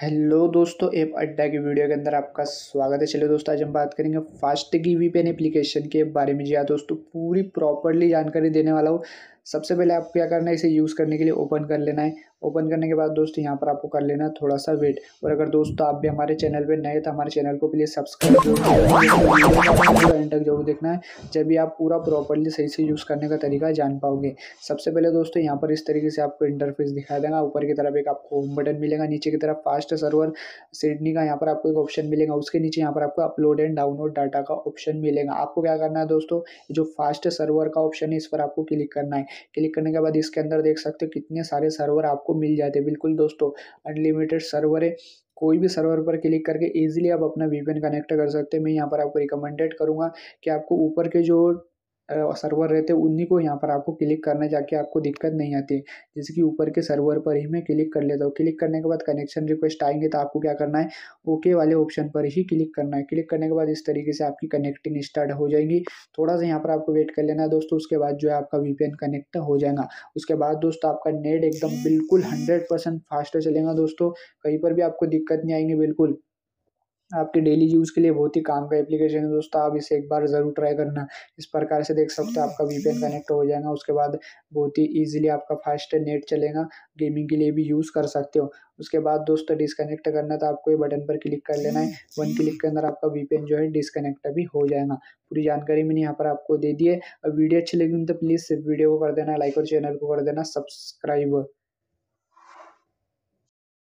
hello दोस्तों app अड्डा की वीडियो के अंदर आपका स्वागत है चलिए दोस्तों आज हम बात करेंगे फास्ट की वी पेन एप्लीकेशन के बारे में जी हाँ दोस्तों पूरी प्रॉपरली जानकारी देने वाला हूँ सबसे पहले आप क्या करना है इसे यूज़ करने के लिए ओपन कर लेना है ओपन करने के बाद दोस्त यहाँ पर आपको कर लेना है थोड़ा सा वेट और अगर दोस्तों आप भी हमारे चैनल पर नए तो हमारे चैनल को प्लीज़ सब्सक्राइब एंड तक जरूर देखना है जब भी आप पूरा प्रॉपरली सही से यूज़ करने का तरीका जान पाओगे सबसे पहले दोस्तों यहाँ पर इस तरीके से आपको इंटरफेस दिखाया देगा ऊपर की तरफ एक आपको होम बटन मिलेगा नीचे की तरफ फास्ट सर्वर सिडनी का यहाँ पर आपको एक ऑप्शन मिलेगा उसके नीचे यहाँ पर आपको अपलोड एंड डाउनलोड डाटा का ऑप्शन मिलेगा आपको क्या करना है दोस्तों जो फास्ट सर्वर का ऑप्शन है इस पर आपको क्लिक करना है क्लिक करने के बाद इसके अंदर देख सकते हो कितने सारे सर्वर आपको मिल जाते हैं बिल्कुल दोस्तों अनलिमिटेड सर्वर है कोई भी सर्वर पर क्लिक करके इजीली आप अपना वीपीएन कनेक्ट कर सकते हैं मैं यहाँ पर आपको रिकमेंडेड करूँगा कि आपको ऊपर के जो सर्वर रहते हैं उन्हीं को यहाँ पर आपको क्लिक करने जाके आपको दिक्कत नहीं आती जैसे कि ऊपर के सर्वर पर ही मैं क्लिक कर लेता हूँ क्लिक करने के बाद कनेक्शन रिक्वेस्ट आएंगे तो आपको क्या करना है ओके वाले ऑप्शन पर ही क्लिक करना है क्लिक करने के बाद इस तरीके से आपकी कनेक्टिंग स्टार्ट हो जाएगी थोड़ा सा यहाँ पर आपको वेट कर लेना है दोस्तों उसके बाद जो है आपका वी कनेक्ट हो जाएगा उसके बाद दोस्तों आपका नेट एकदम बिल्कुल हंड्रेड फास्ट चलेगा दोस्तों कहीं पर भी आपको दिक्कत नहीं आएंगी बिल्कुल आपके डेली यूज़ के लिए बहुत ही काम का एप्लीकेशन है दोस्तों आप इसे एक बार ज़रूर ट्राई करना इस प्रकार से देख सकते हो आपका वीपीएन कनेक्ट हो जाएगा उसके बाद बहुत ही ईजिली आपका फास्ट नेट चलेगा गेमिंग के लिए भी यूज़ कर सकते हो उसके बाद दोस्तों डिसकनेक्ट करना तो आपको ये बटन पर क्लिक कर लेना है वन क्लिक के अंदर आपका वीपीएन जो है डिसकनेक्ट भी हो जाएगा पूरी जानकारी मैंने यहाँ पर आपको दे दी है वीडियो अच्छी लगी तो प्लीज़ वीडियो को कर देना लाइक और चैनल को कर देना सब्सक्राइब